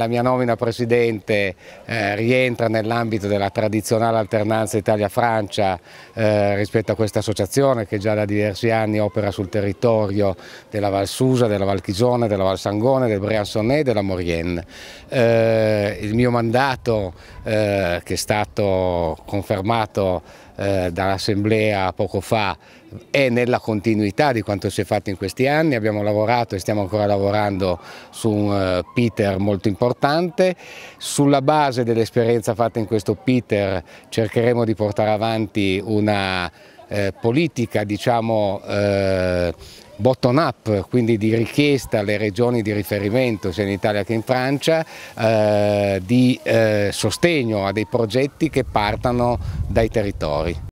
La mia nomina presidente eh, rientra nell'ambito della tradizionale alternanza Italia-Francia eh, rispetto a questa associazione che già da diversi anni opera sul territorio della Val Susa, della Val Chisone, della Val Sangone, del Briançonnet e della Morienne. Eh, il mio mandato eh, che è stato confermato eh, dall'Assemblea poco fa è nella continuità di quanto si è fatto in questi anni, abbiamo lavorato e stiamo ancora lavorando su un eh, Peter molto importante importante. Sulla base dell'esperienza fatta in questo Peter cercheremo di portare avanti una eh, politica diciamo, eh, bottom up, quindi di richiesta alle regioni di riferimento sia in Italia che in Francia, eh, di eh, sostegno a dei progetti che partano dai territori.